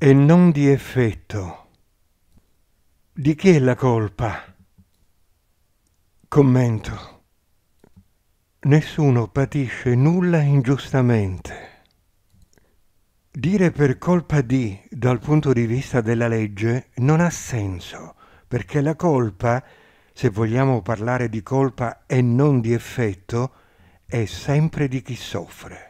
e non di effetto. Di chi è la colpa? Commento. Nessuno patisce nulla ingiustamente. Dire per colpa di dal punto di vista della legge non ha senso, perché la colpa, se vogliamo parlare di colpa e non di effetto, è sempre di chi soffre.